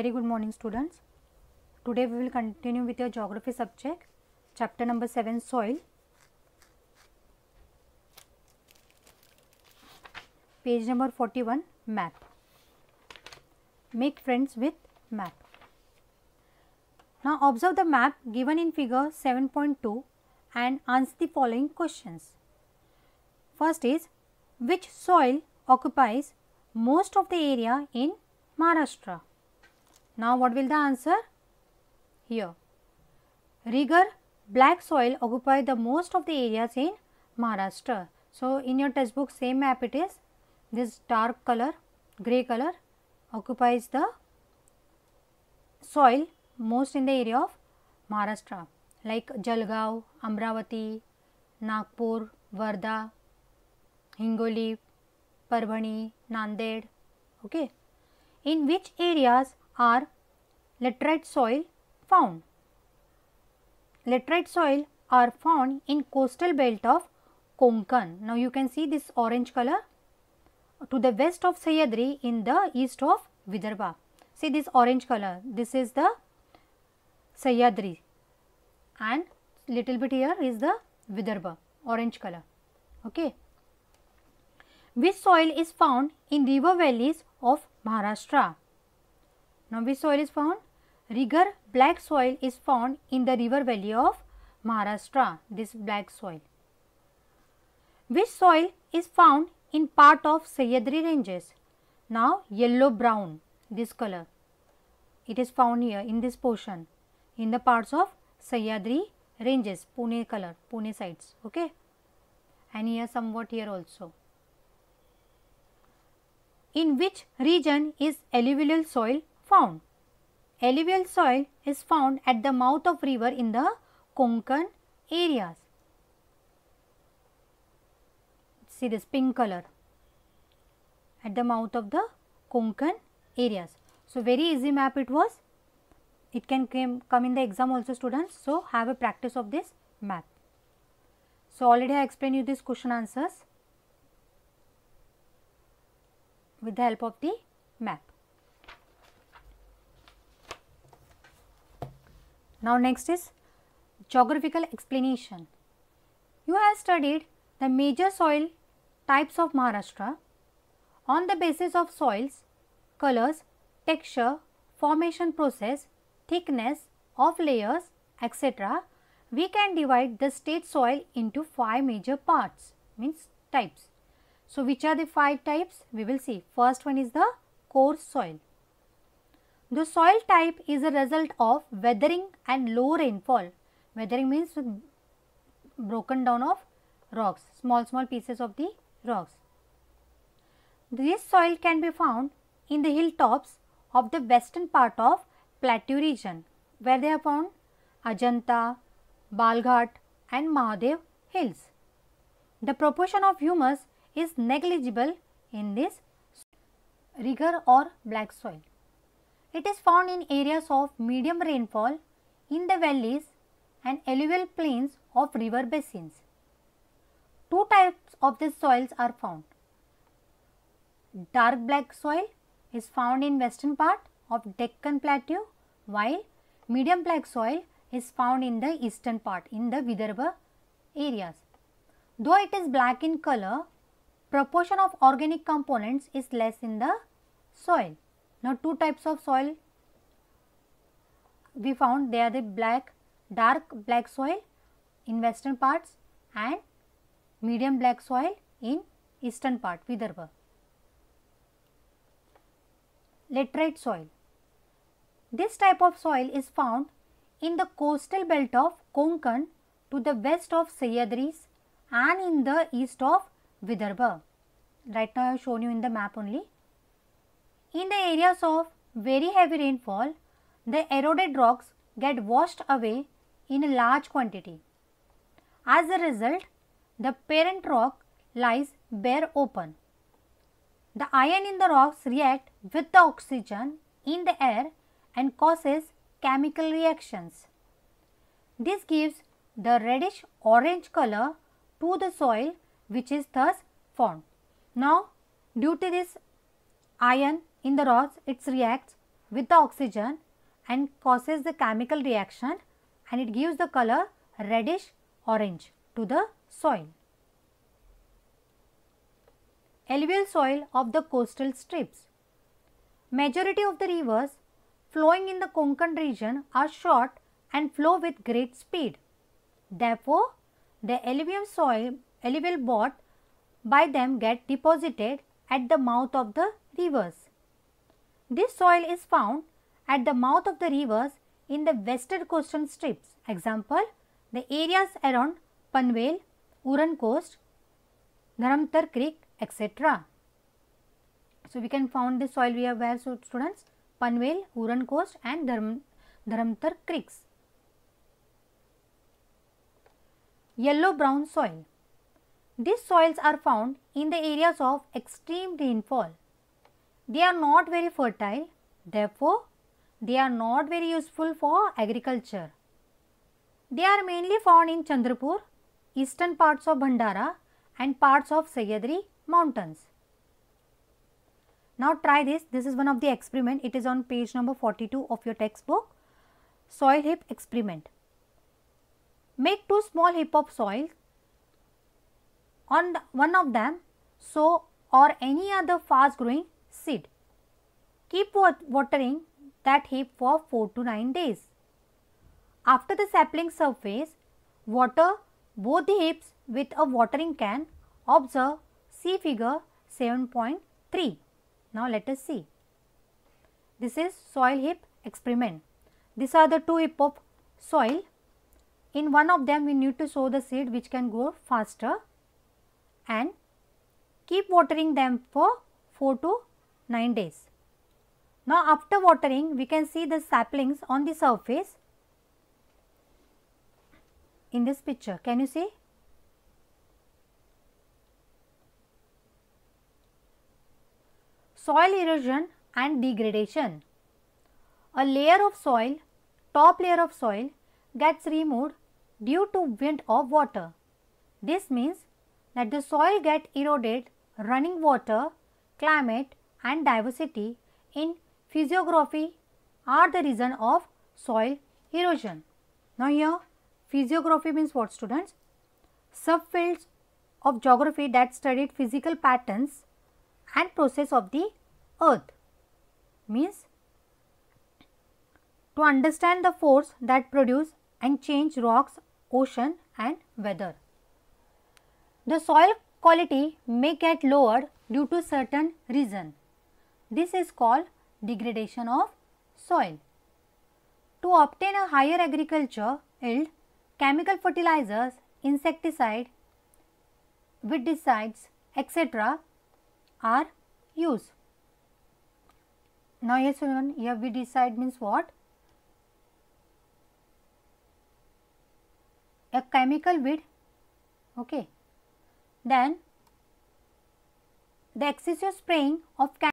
very good morning students today we will continue with your geography subject chapter number 7 soil page number 41 map make friends with map now observe the map given in figure 7.2 and answer the following questions first is which soil occupies most of the area in Maharashtra now, what will the answer? Here, rigor black soil occupy the most of the areas in Maharashtra. So, in your textbook same map it is this dark color grey color occupies the soil most in the area of Maharashtra like Jalgaon, Amravati, Nagpur, Varda, Hingoli, Parvani, Nanded. Okay. In which areas are laterite soil found. Laterite soil are found in coastal belt of Konkan. Now, you can see this orange color to the west of Sayadri in the east of Vidarbha. See this orange color, this is the Sayadri and little bit here is the Vidarbha orange color. Okay. Which soil is found in river valleys of Maharashtra? Now, which soil is found? Rigor black soil is found in the river valley of Maharashtra, this black soil. Which soil is found in part of Sahyadri ranges? Now, yellow brown, this color. It is found here in this portion, in the parts of Sahyadri ranges, Pune color, Pune sites, okay. And here somewhat here also. In which region is alluvial soil found. Alluvial soil is found at the mouth of river in the Konkan areas. See this pink color at the mouth of the Konkan areas. So, very easy map it was. It can came, come in the exam also students. So, have a practice of this map. So, already I explained you this question answers with the help of the map. Now, next is geographical explanation. You have studied the major soil types of Maharashtra on the basis of soils, colors, texture, formation process, thickness of layers, etc. We can divide the state soil into five major parts means types. So, which are the five types? We will see. First one is the coarse soil. The soil type is a result of weathering and low rainfall. Weathering means broken down of rocks, small small pieces of the rocks. This soil can be found in the hilltops of the western part of plateau region where they are found Ajanta, Balghat and Mahadev hills. The proportion of humus is negligible in this rigor or black soil. It is found in areas of medium rainfall in the valleys and alluvial plains of river basins. Two types of these soils are found. Dark black soil is found in western part of Deccan Plateau while medium black soil is found in the eastern part in the Vidarbha areas. Though it is black in color, proportion of organic components is less in the soil. Now, two types of soil we found they are the black dark black soil in western parts and medium black soil in eastern part Vidarbha. Laterite soil. This type of soil is found in the coastal belt of Konkan to the west of Sahyadris and in the east of Vidarbha. Right now I have shown you in the map only. In the areas of very heavy rainfall, the eroded rocks get washed away in a large quantity. As a result, the parent rock lies bare open. The iron in the rocks react with the oxygen in the air and causes chemical reactions. This gives the reddish orange color to the soil which is thus formed. Now, due to this iron in the rods, it reacts with the oxygen and causes the chemical reaction and it gives the color reddish orange to the soil. Alluvial soil of the coastal strips. Majority of the rivers flowing in the Konkan region are short and flow with great speed. Therefore, the alluvial soil, alluvial bought by them get deposited at the mouth of the rivers. This soil is found at the mouth of the rivers in the western coastal strips. Example, the areas around Panvel, Uran coast, Dharamtar creek, etc. So, we can found this soil we have where so students Panvel, Uran coast and Dharam, Dharamtar creeks. Yellow brown soil. These soils are found in the areas of extreme rainfall they are not very fertile, therefore, they are not very useful for agriculture. They are mainly found in Chandrapur, eastern parts of Bhandara and parts of Sahyadri mountains. Now try this, this is one of the experiment, it is on page number 42 of your textbook, soil heap experiment. Make two small heap of soil, on one of them sow or any other fast growing seed. Keep watering that heap for 4 to 9 days. After the sapling surface, water both the heaps with a watering can. Observe see figure 7.3. Now let us see. This is soil heap experiment. These are the two heap of soil. In one of them we need to sow the seed which can grow faster and keep watering them for 4 to 9 days. Now after watering we can see the saplings on the surface in this picture. Can you see? Soil erosion and degradation. A layer of soil, top layer of soil gets removed due to wind or water. This means that the soil get eroded, running water, climate and diversity in physiography are the reason of soil erosion. Now, here physiography means what students? Subfields of geography that studied physical patterns and process of the earth means to understand the force that produce and change rocks, ocean and weather. The soil quality may get lowered due to certain reason. This is called degradation of soil. To obtain a higher agriculture yield, chemical fertilizers, insecticide, weedicides, etc. are used. Now, yes everyone, here weedicide means what? A chemical weed, okay. Then the excessive spraying of